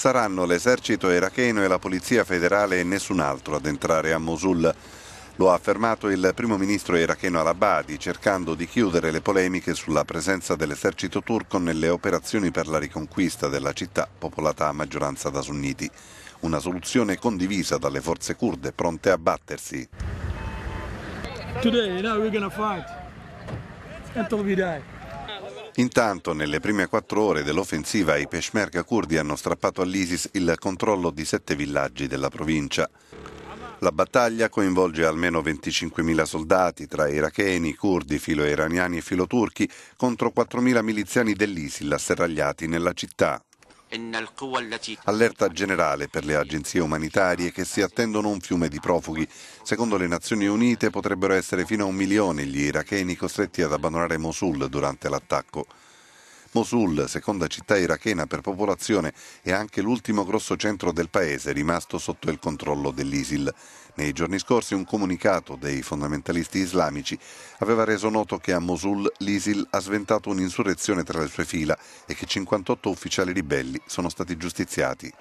saranno l'esercito iracheno e la polizia federale e nessun altro ad entrare a Mosul. Lo ha affermato il primo ministro iracheno al-Abadi cercando di chiudere le polemiche sulla presenza dell'esercito turco nelle operazioni per la riconquista della città popolata a maggioranza da sunniti. Una soluzione condivisa dalle forze kurde pronte a battersi. Today, now we're gonna fight until we die. Intanto, nelle prime quattro ore dell'offensiva, i peshmerga kurdi hanno strappato all'ISIS il controllo di sette villaggi della provincia. La battaglia coinvolge almeno 25.000 soldati tra iracheni, curdi, filo-iraniani e filo-turchi contro 4.000 miliziani dell'ISIL asserragliati nella città. Allerta generale per le agenzie umanitarie che si attendono un fiume di profughi. Secondo le Nazioni Unite potrebbero essere fino a un milione gli iracheni costretti ad abbandonare Mosul durante l'attacco. Mosul, seconda città irachena per popolazione, è anche l'ultimo grosso centro del paese rimasto sotto il controllo dell'ISIL. Nei giorni scorsi un comunicato dei fondamentalisti islamici aveva reso noto che a Mosul l'ISIL ha sventato un'insurrezione tra le sue fila e che 58 ufficiali ribelli sono stati giustiziati.